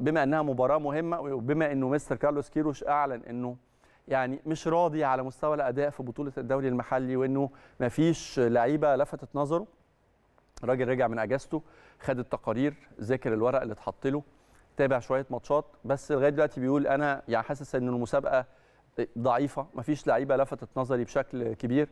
بما انها مباراه مهمه وبما انه مستر كارلوس كيروش اعلن انه يعني مش راضي على مستوى الاداء في بطوله الدوري المحلي وانه ما فيش لعيبه لفتت نظره الراجل رجع من اجازته خد التقارير ذاكر الورق اللي اتحط له تابع شويه ماتشات بس لغايه دلوقتي بيقول انا يعني حاسس ان المسابقه ضعيفه ما فيش لعيبه لفتت نظري بشكل كبير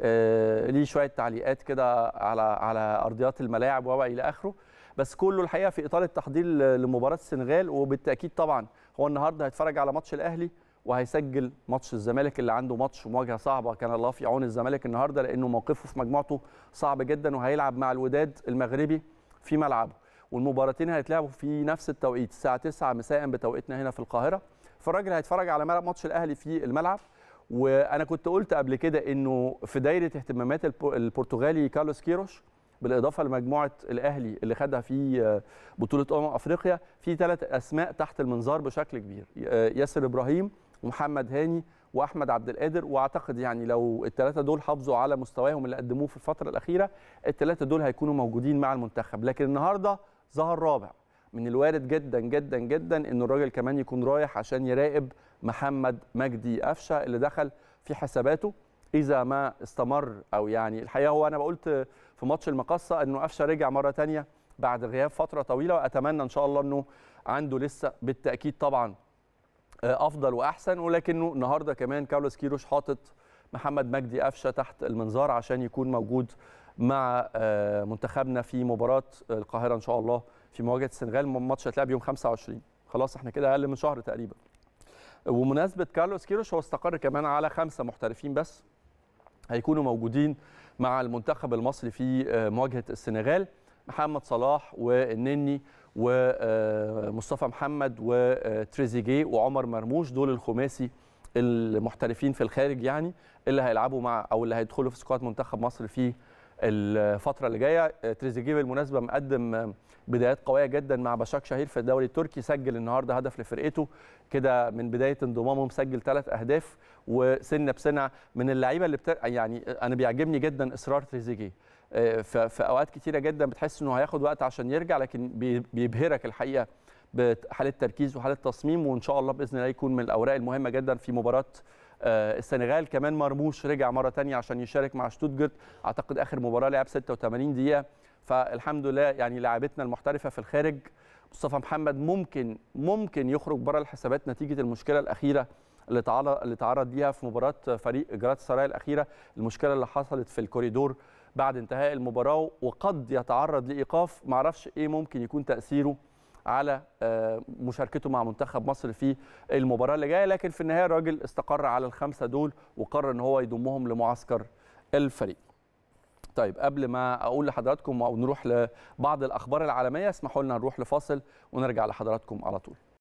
آه، ليه شويه تعليقات كده على على ارضيات الملاعب و الى اخره بس كله الحقيقه في اطار التحضير لمباراه السنغال وبالتاكيد طبعا هو النهارده هيتفرج على ماتش الاهلي وهيسجل ماتش الزمالك اللي عنده ماتش مواجهه صعبه كان الله في عون الزمالك النهارده لانه موقفه في مجموعته صعب جدا وهيلعب مع الوداد المغربي في ملعبه والمباراتين هيتلعبوا في نفس التوقيت الساعه 9 مساء بتوقيتنا هنا في القاهره فالراجل هيتفرج على ماتش الاهلي في الملعب وانا كنت قلت قبل كده انه في دايره اهتمامات البرتغالي كارلوس كيروش بالاضافه لمجموعه الاهلي اللي خدها في آه، بطوله امم افريقيا في ثلاث اسماء تحت المنظار بشكل كبير آه، ياسر ابراهيم ومحمد هاني واحمد عبد القادر واعتقد يعني لو الثلاثه دول حافظوا على مستواهم اللي قدموه في الفتره الاخيره الثلاثه دول هيكونوا موجودين مع المنتخب لكن النهارده ظهر رابع من الوارد جدا جدا جدا ان الراجل كمان يكون رايح عشان يراقب محمد مجدي قفشه اللي دخل في حساباته اذا ما استمر او يعني الحقيقه هو انا بقولت في ماتش المقصه انه قفشه رجع مره ثانيه بعد غياب فتره طويله واتمنى ان شاء الله انه عنده لسه بالتاكيد طبعا آه، افضل واحسن ولكنه النهارده كمان كارلوس كيروش حاطط محمد مجدي قفشه تحت المنظار عشان يكون موجود مع آه، منتخبنا في مباراه القاهره ان شاء الله في مواجهه السنغال ماتش هيتلعب يوم 25 خلاص احنا كده اقل من شهر تقريبا ومناسبه كارلوس كيروش هو استقر كمان على خمسه محترفين بس هيكونوا موجودين مع المنتخب المصري في آه، مواجهه السنغال محمد صلاح والنني ومصطفى آه، محمد وتريزيجيه آه، وعمر مرموش دول الخماسي المحترفين في الخارج يعني اللي هيلعبوا مع او اللي هيدخلوا في سكواد منتخب مصر في الفتره اللي جايه آه، تريزيجيه بالمناسبه مقدم آه، بدايات قويه جدا مع بشاك شهير في الدوري التركي سجل النهارده هدف لفرقته كده من بدايه انضمامه مسجل ثلاث اهداف وسنه بسنه من اللعيبه اللي بتا... يعني آه، انا بيعجبني جدا اصرار تريزيجيه في اوقات كتيره جدا بتحس انه هياخد وقت عشان يرجع لكن بيبهرك الحقيقه بحاله تركيز وحاله تصميم وان شاء الله باذن الله يكون من الاوراق المهمه جدا في مباراه آه، السنغال كمان مرموش رجع مره ثانيه عشان يشارك مع شتوتجرت اعتقد اخر مباراه لعب 86 دقيقه فالحمد لله يعني لاعبتنا المحترفه في الخارج مصطفى محمد ممكن ممكن يخرج بره الحسابات نتيجه المشكله الاخيره اللي تعرض اللي تعرض ليها في مباراه فريق جرات سراي الاخيره المشكله اللي حصلت في الكوريدور بعد انتهاء المباراه وقد يتعرض لايقاف معرفش ايه ممكن يكون تاثيره على آه، مشاركته مع منتخب مصر في المباراه اللي جايه لكن في النهايه الراجل استقر على الخمسه دول وقرر ان هو يضمهم لمعسكر الفريق طيب قبل ما اقول لحضراتكم ونروح لبعض الاخبار العالميه اسمحوا لنا نروح لفاصل ونرجع لحضراتكم على طول